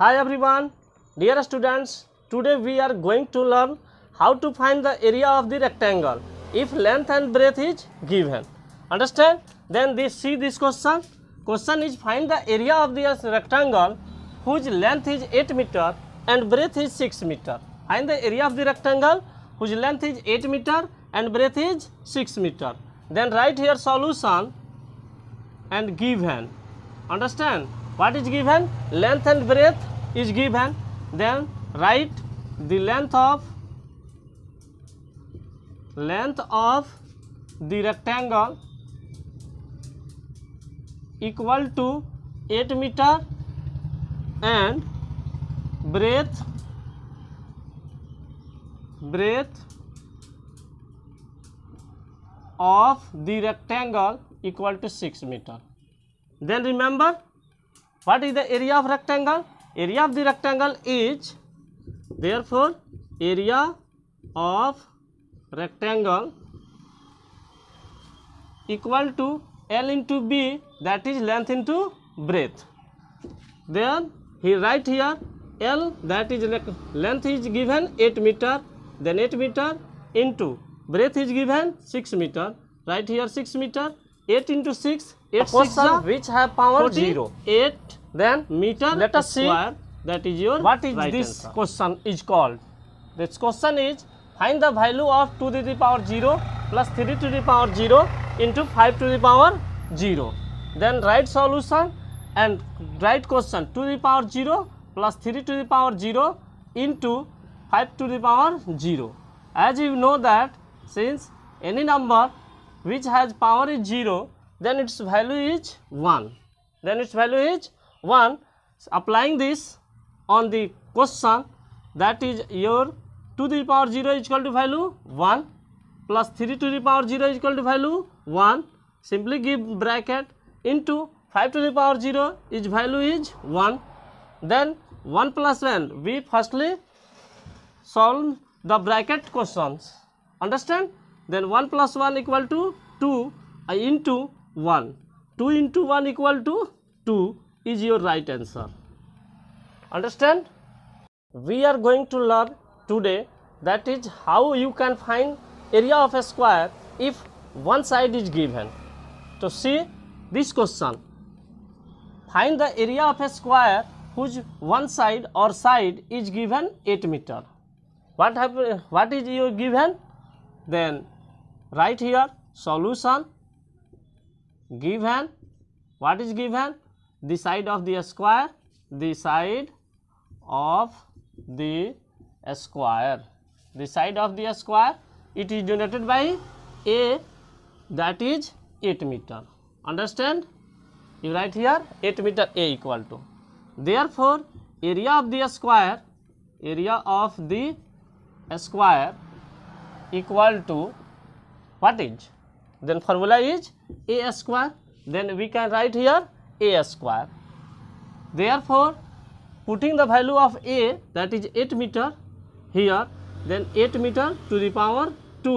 Hi everyone, dear students, today we are going to learn how to find the area of the rectangle if length and breadth is given. Understand? Then this see this question. Question is find the area of the rectangle whose length is 8 meter and breadth is 6 meter. Find the area of the rectangle whose length is 8 meter and breadth is 6 meter. then write here solution and given understand what is given length and breadth is given then write the length of length of the rectangle equal to 8 meter and breadth breadth of the rectangle equal to 6 meter then remember what is the area of rectangle area of the rectangle is therefore area of rectangle equal to l into b that is length into breadth then he write here l that is length is given 8 meter then 8 meter into breadth is given 6 meter right here 6 meter 8 into 6 8 question which have power 40, 0 8 then meter let us square see that is your what is right this answer. question is called this question is find the value of 2 to the power 0 plus 3 to the power 0 into 5 to the power 0 then write solution and write question 2 to the power 0 plus 3 to the power 0 into 5 to the power 0 as you know that since any number which has power is zero then its value is 1 then its value is 1 so applying this on the question that is your 2 to the power 0 is equal to value 1 plus 3 to the power 0 is equal to value 1 simply give bracket into 5 to the power 0 is value is 1 then 1 plus 1 we firstly solve the bracket questions understand then 1 plus 1 equal to 2 uh, into 1 2 into 1 equal to 2 is your right answer understand we are going to learn today that is how you can find area of a square if one side is given so see this question find the area of a square whose one side or side is given 8 meter what have what is your given then write here solution given what is given the side of the square the side of the square the side of the square it is denoted by a that is 8 meter understand you write here 8 meter a equal to therefore area of the square area of the square equal to what is then formula is a square then we can write here a square therefore putting the value of a that is 8 meter here then 8 meter to the power 2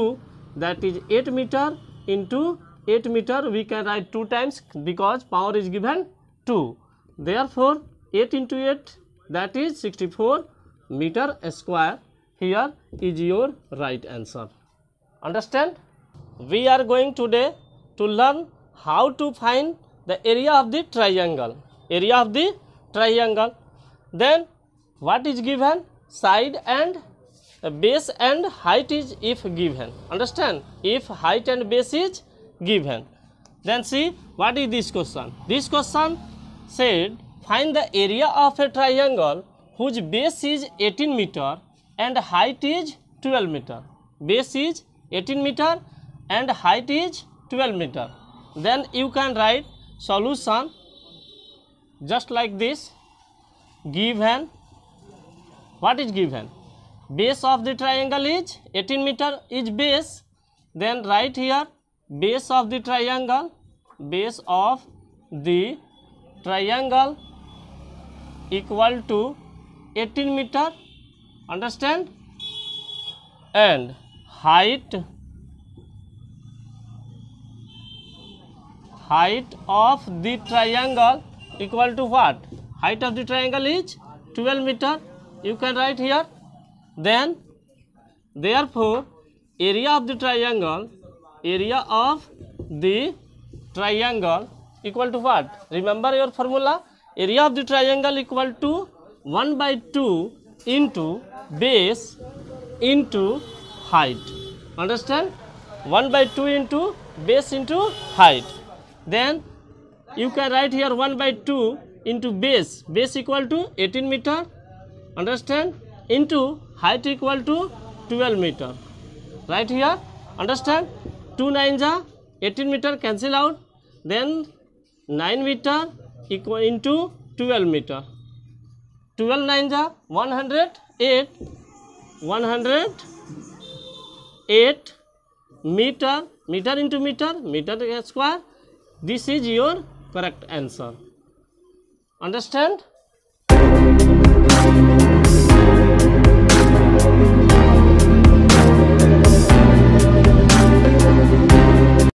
that is 8 meter into 8 meter we can write 2 times because power is given 2 therefore 8 into 8 that is 64 meter square here is your right answer understand we are going today to learn how to find the area of the triangle area of the triangle then what is given side and base and height is if given understand if height and base is given then see what is this question this question said find the area of a triangle whose base is 18 meter and height is twelve metre base is eighteen metre and height is twelve metre then you can write solution just like this given what is given base of the triangle is eighteen metre is base then write here base of the triangle base of the triangle equal to eighteen metre understand and height height of the triangle equal to what height of the triangle is 12 meter you can write here then therefore area of the triangle area of the triangle equal to what remember your formula area of the triangle equal to 1 by 2 into base into height. Understand? 1 by 2 into base into height. Then you can write here 1 by 2 into base. Base equal to 18 meter. Understand? Into height equal to 12 meter. Right here. Understand? 2 9 are 18 meter cancel out. Then 9 meter equal into 12 meter. 12 9 are 100 eight one hundred eight metre metre into metre metre square this is your correct answer understand